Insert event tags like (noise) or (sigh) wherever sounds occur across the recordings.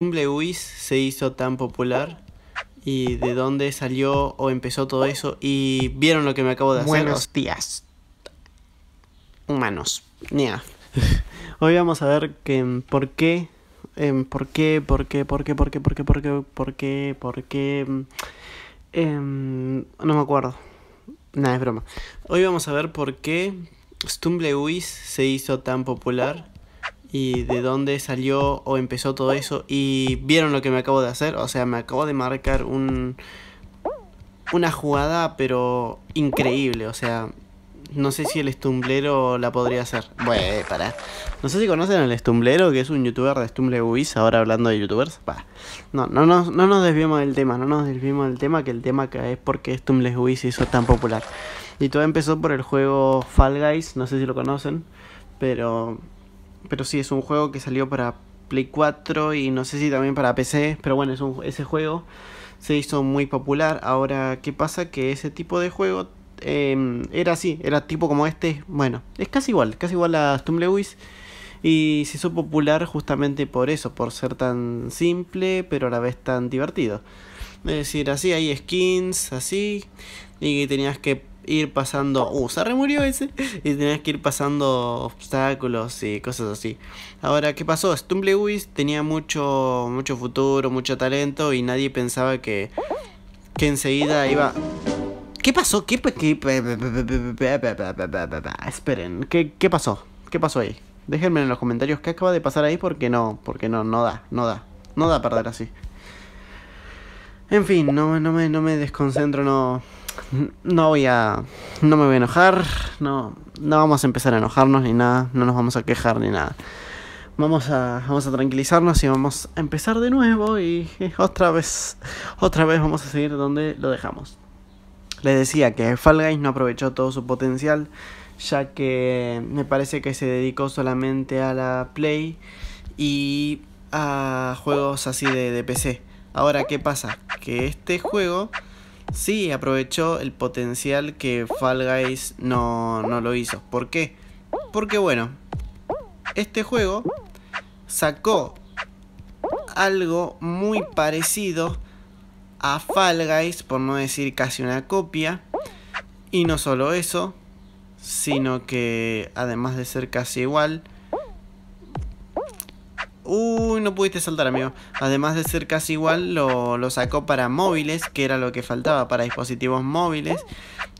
Stumble se hizo tan popular y de dónde salió o empezó todo eso y vieron lo que me acabo de hacer. Buenos días, humanos. (laughs) Hoy vamos a ver que, em, em, por qué, por qué, por qué, por qué, por qué, por qué, por qué, por qué, por em, qué, no me acuerdo. Nada, es broma. Hoy vamos a ver por qué Stumble se hizo tan popular y de dónde salió o empezó todo eso y vieron lo que me acabo de hacer, o sea, me acabo de marcar un una jugada pero increíble, o sea, no sé si el estumblero la podría hacer. Bueno, eh, pará. No sé si conocen al estumblero, que es un youtuber de StumbleWiz, ahora hablando de youtubers. No, no, no, no nos desviemos del tema, no nos desviemos del tema, que el tema que es porque se hizo tan popular. Y todo empezó por el juego Fall Guys, no sé si lo conocen, pero pero sí, es un juego que salió para Play 4 y no sé si también para PC, pero bueno, es ese juego se hizo muy popular. Ahora, ¿qué pasa? Que ese tipo de juego em, era así, era tipo como este, bueno, es casi igual, casi igual a Stumblewiz. Y se hizo popular justamente por eso, por ser tan simple, pero a la vez tan divertido. Es decir, así hay skins, así, y tenías que ir pasando. Uh, se remurió ese. Y tenías que ir pasando obstáculos y cosas así. Ahora, ¿qué pasó? Stumblewiz tenía mucho, mucho futuro, mucho talento. Y nadie pensaba que, que enseguida iba. ¿Qué pasó? ¿Qué, qué... Esperen, ¿Qué, pasó? ¿Qué pasó ahí? Déjenme en los comentarios qué acaba de pasar ahí porque no, porque no, no da, no da, no da perder así. En fin, no, no, me, no me desconcentro, no, no voy a. No me voy a enojar. No, no vamos a empezar a enojarnos ni nada. No nos vamos a quejar ni nada. Vamos a, vamos a tranquilizarnos y vamos a empezar de nuevo. Y, otra vez. Otra vez vamos a seguir donde lo dejamos. Les decía que Fall Guys no aprovechó todo su potencial. Ya que me parece que se dedicó solamente a la Play. Y a juegos así de, de PC. Ahora, ¿qué pasa? Que este juego sí aprovechó el potencial que Fall Guys no, no lo hizo. ¿Por qué? Porque bueno, este juego sacó algo muy parecido a Fall Guys, por no decir casi una copia. Y no solo eso, sino que además de ser casi igual, Uy, no pudiste saltar, amigo. Además de ser casi igual, lo, sacó para móviles, que era lo que faltaba, para dispositivos móviles.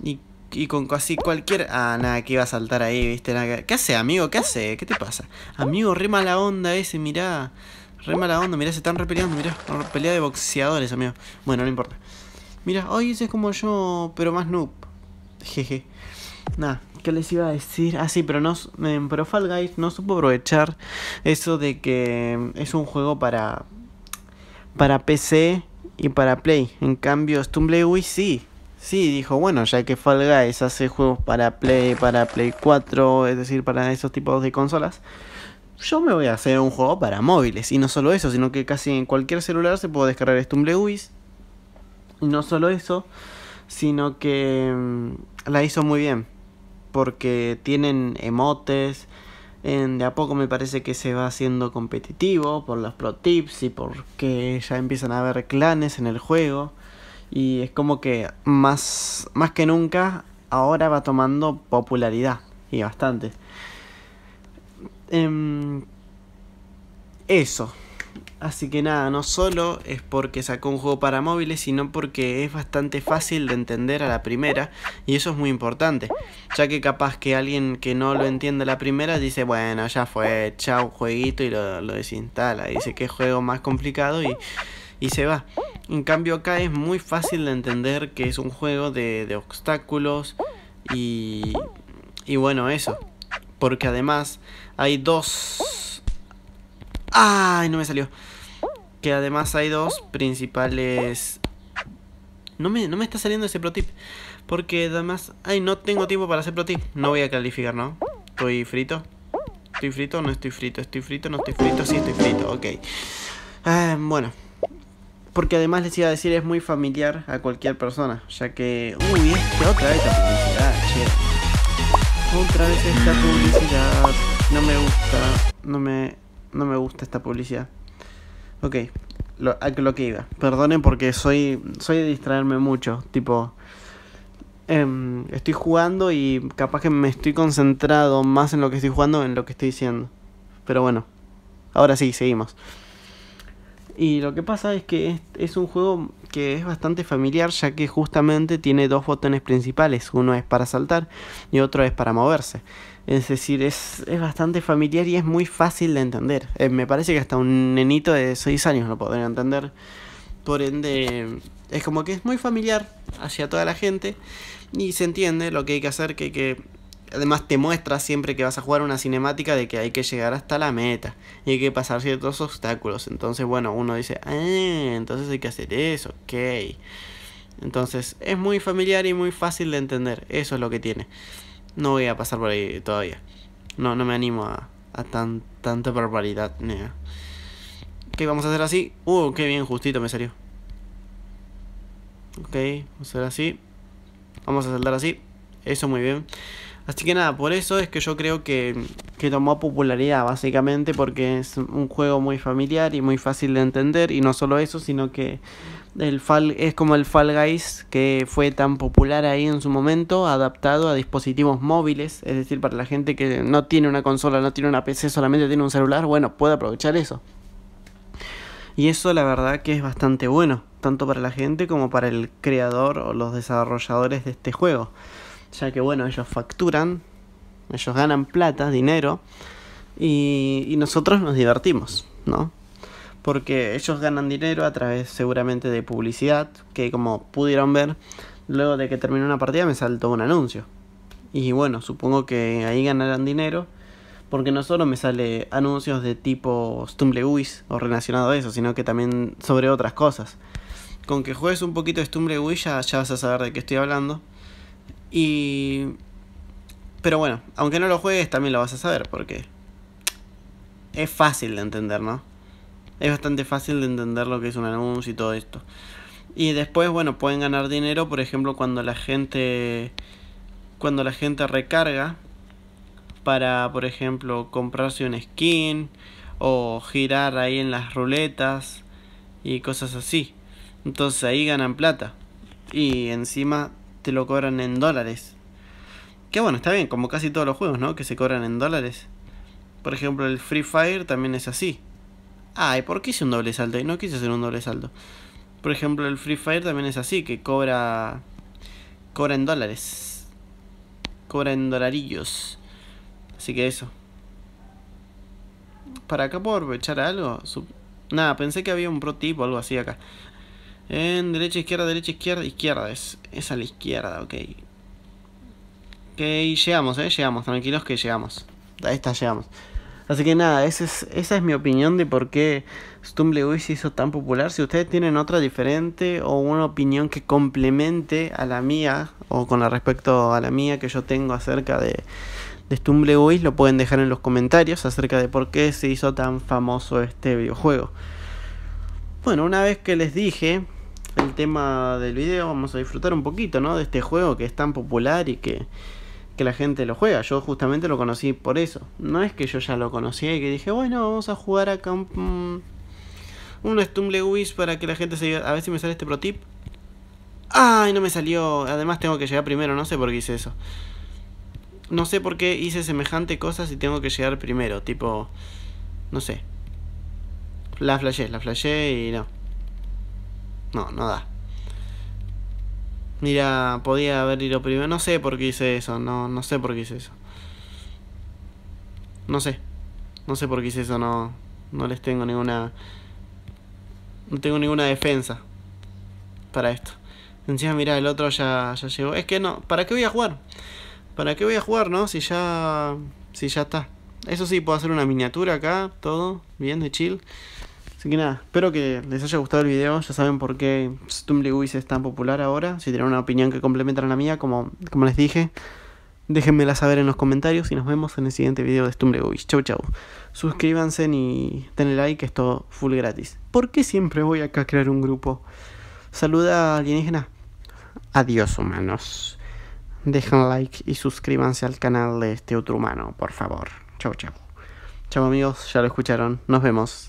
Y, con casi cualquier... Ah, nada, que iba a saltar ahí, viste. Nada, ¿Qué hace, amigo? ¿Qué hace? ¿Qué te pasa? Amigo, re mala onda ese, mirá. Re mala onda, mirá, se están repeleando, mirá. Pelea de boxeadores, amigo. Bueno, no importa. Mira, hoy ese es como yo, pero más noob. Jeje. Nada, ¿qué les iba a decir? Ah, sí, pero, no, pero Fall Guys no supo aprovechar eso de que mm, es un juego para, para PC y para Play. En cambio, Stumblewee sí. Sí, dijo, bueno, ya que Fall Guys hace juegos para Play, para Play 4, es decir, para esos tipos de consolas, yo me voy a hacer un juego para móviles. Y no solo eso, sino que casi en cualquier celular se puede descargar Stumblewee. Y no solo eso, sino que mm, la hizo muy bien, porque tienen emotes, de a poco me parece que se va haciendo competitivo por los pro tips y porque ya empiezan a haber clanes en el juego. Y es como que más, más que nunca ahora va tomando popularidad y bastante. Em, eso. Así que nada, no solo es porque sacó un juego para móviles, sino porque es bastante fácil de entender a la primera, y eso es muy importante, ya que capaz que alguien que no lo entiende a la primera dice, bueno, ya fue, chao, jueguito, y lo, desinstala, dice que juego más complicado y, se va. En cambio acá es muy fácil de entender que es un juego de, de obstáculos y, y bueno, eso, porque además hay dos... ¡Ay, no me salió! además hay dos principales... No me, no me está saliendo ese pro Porque además... Ay, no tengo tiempo para hacer pro No voy a calificar, ¿no? Estoy frito. Estoy frito, no estoy frito. Estoy frito, no estoy frito. Sí, estoy frito. Ok. Ah, bueno. Porque además les iba a decir es muy familiar a cualquier persona. Ya que... Uy, otra vez esta publicidad. Otra vez esta publicidad. No me gusta. No me... No me gusta esta publicidad. Ok, lo, a lo que iba. Perdonen porque soy, soy de distraerme mucho. Tipo, em, estoy jugando y capaz que me estoy concentrado más en lo que estoy jugando en lo que estoy diciendo. Pero bueno, ahora sí, seguimos. Y lo que pasa es que es, un juego que es bastante familiar ya que justamente tiene dos botones principales. Uno es para saltar y otro es para moverse. Es decir, es, bastante familiar y es muy fácil de entender. Eh, me parece que hasta un nenito de 6 años lo podría entender. Por ende, es como que es muy familiar hacia toda la gente y se entiende lo que hay que hacer, que hay que Además te muestra siempre que vas a jugar una cinemática de que hay que llegar hasta la meta y hay que pasar ciertos obstáculos. Entonces, bueno, uno dice, ah, entonces hay que hacer eso, ok. Entonces es muy familiar y muy fácil de entender. Eso es lo que tiene. No voy a pasar por ahí todavía. No, no me animo a, a tanta barbaridad. Ok, vamos a hacer así. Uh, qué bien, justito me salió. Ok, vamos a hacer así. Vamos a saltar así. Eso muy bien. Así que nada, por eso es que yo creo que, tomó popularidad, básicamente, porque es un juego muy familiar y muy fácil de entender. Y no solo eso, sino que el Fall, es como el Fall Guys que fue tan popular ahí en su momento, adaptado a dispositivos móviles, es decir, para la gente que no tiene una consola, no tiene una PC, solamente tiene un celular, bueno, puede aprovechar eso. Y eso la verdad que es bastante bueno, tanto para la gente como para el creador o los desarrolladores de este juego ya que bueno, ellos facturan, ellos ganan plata, dinero, y, nosotros nos divertimos, ¿no? Porque ellos ganan dinero a través seguramente de publicidad, que como pudieron ver, luego de que terminó una partida me saltó un anuncio. Y bueno, supongo que ahí ganarán dinero. Porque no solo me sale anuncios de tipo Stumblewis o relacionado a eso, sino que también sobre otras cosas. Con que juegues un poquito de ya, ya vas a saber de qué estoy hablando. Y... Pero bueno, aunque no lo juegues, también lo vas a saber, porque es fácil de entender, ¿no? Es bastante fácil de entender lo que es un anuncio y todo esto. Y después, bueno, pueden ganar dinero, por ejemplo, cuando la gente cuando la gente recarga para, por ejemplo, comprarse un skin o girar ahí en las ruletas y cosas así. Entonces ahí ganan plata. Y encima te lo cobran en dólares. Que bueno, está bien, como casi todos los juegos, ¿no? Que se cobran en dólares. Por ejemplo, el Free Fire también es así. Ah, ¿y por qué hice un doble salto? Y no quise hacer un doble salto. Por ejemplo, el Free Fire también es así, que cobra. cobra en dólares. Cobra en dolarillos. Así que eso. ¿Para acá puedo aprovechar algo? Nada, pensé que había un pro tip o algo así acá. En derecha, izquierda, derecha, izquierda, izquierda. Es, a la izquierda, ok. Ok, llegamos, eh. Llegamos, tranquilos que llegamos. Ahí está, llegamos. Así que nada, esa es, esa es mi opinión de por qué Stumble se hizo tan popular. Si ustedes tienen otra diferente o una opinión que complemente a la mía o con respecto a la mía que yo tengo acerca de, de Stumble lo pueden dejar en los comentarios acerca de por qué se hizo tan famoso este videojuego. Bueno, una vez que les dije el tema del video, vamos a disfrutar un poquito, ¿no? De este juego que es tan popular y que, la gente lo juega. Yo justamente lo conocí por eso. No es que yo ya lo conocía y que dije, bueno, vamos a jugar acá un, un Wish para que la gente se... A ver si me sale este pro tip. ¡Ay, no me salió! Además tengo que llegar primero, no sé por qué hice eso. No sé por qué hice semejante cosa si tengo que llegar primero, tipo... No sé. La flashé, la flashé y no. No, no da. Mira, podía haber ido primero. No sé por qué hice eso. No, no sé por qué hice eso. No sé. No sé por qué hice eso. No, no les tengo ninguna... No tengo ninguna defensa para esto. Encima, mira, el otro ya, ya llegó. Es que no, ¿para qué voy a jugar? ¿Para qué voy a jugar, no? Si ya... Si ya está. Eso sí, puedo hacer una miniatura acá, todo, bien de chill. Así que nada, espero que les haya gustado el video. Ya saben por qué Stumblewees es tan popular ahora. Si tienen una opinión que complementa a la mía, como, como les dije, déjenmela saber en los comentarios y nos vemos en el siguiente video de Stumblewees. Chau, chau. Suscríbanse y denle like, esto full gratis. ¿Por qué siempre voy acá a crear un grupo? Saluda alienígena. Adiós, humanos. Dejen like y suscríbanse al canal de este otro humano, por favor. Chau, chau. Chau, amigos, ya lo escucharon. Nos vemos.